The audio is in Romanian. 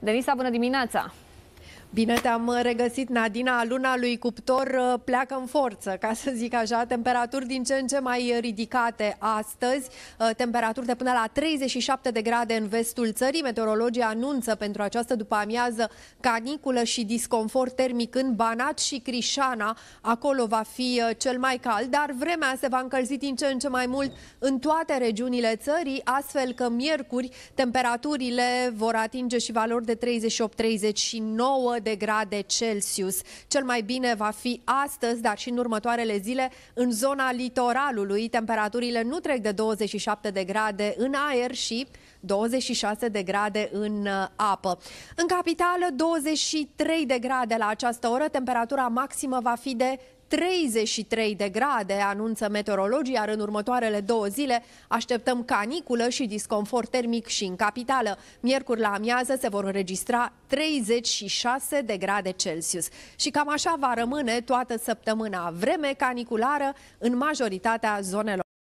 Denisa, bună dimineața! Bine te-am regăsit, Nadina. Luna lui Cuptor uh, pleacă în forță, ca să zic așa. Temperaturi din ce în ce mai ridicate astăzi. Uh, temperaturi de până la 37 de grade în vestul țării. Meteorologii anunță pentru această după-amiază caniculă și disconfort termic în Banat și Crișana. Acolo va fi uh, cel mai cald, dar vremea se va încălzi din ce în ce mai mult în toate regiunile țării, astfel că miercuri temperaturile vor atinge și valori de 38-39 de grade Celsius. Cel mai bine va fi astăzi, dar și în următoarele zile, în zona litoralului. Temperaturile nu trec de 27 de grade în aer și 26 de grade în uh, apă. În capitală, 23 de grade la această oră. Temperatura maximă va fi de 33 de grade, anunță meteorologii, iar în următoarele două zile așteptăm caniculă și disconfort termic și în capitală. Miercuri la amiază se vor înregistra 36 de grade Celsius. Și cam așa va rămâne toată săptămâna, vreme caniculară în majoritatea zonelor.